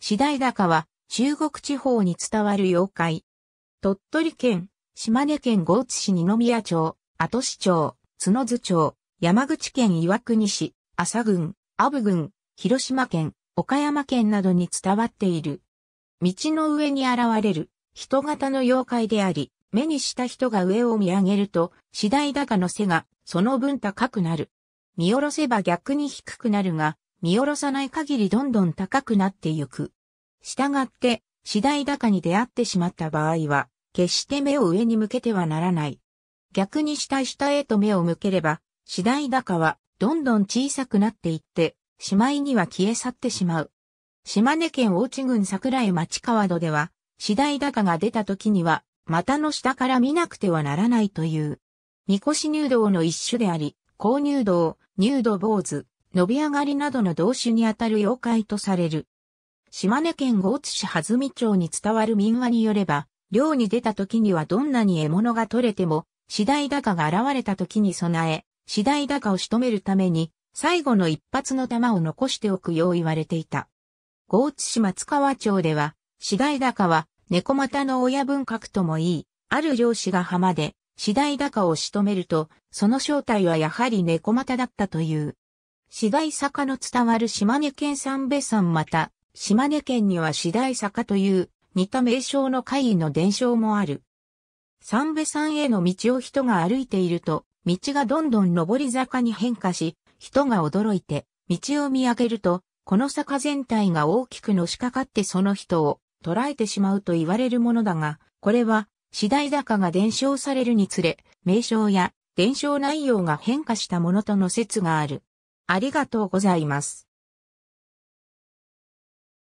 次第高は中国地方に伝わる妖怪。鳥取県、島根県豪津市二宮町、後市町、角津町、山口県岩国市、朝郡、阿武郡、広島県、岡山県などに伝わっている。道の上に現れる人型の妖怪であり、目にした人が上を見上げると、次第高の背がその分高くなる。見下ろせば逆に低くなるが、見下ろさない限りどんどん高くなってゆく。したがって、次第高に出会ってしまった場合は、決して目を上に向けてはならない。逆に下下へと目を向ければ、次第高はどんどん小さくなっていって、しまいには消え去ってしまう。島根県大地郡桜井町川戸では、次第高が出た時には、股の下から見なくてはならないという。みこし入道の一種であり、高入道、入道坊主、伸び上がりなどの動詞にあたる妖怪とされる。島根県豪津市弾み町に伝わる民話によれば、漁に出た時にはどんなに獲物が取れても、次第高が現れた時に備え、次第高を仕留めるために、最後の一発の弾を残しておくよう言われていた。豪津市松川町では、次第高は猫股の親分格ともいい、ある漁師が浜で、次第高を仕留めると、その正体はやはり猫股だったという。市街坂の伝わる島根県三部山また、島根県には市大坂という似た名称の会議の伝承もある。三部山への道を人が歩いていると、道がどんどん上り坂に変化し、人が驚いて、道を見上げると、この坂全体が大きくのしかかってその人を捉えてしまうと言われるものだが、これは、次第坂が伝承されるにつれ、名称や伝承内容が変化したものとの説がある。ありがとうございます。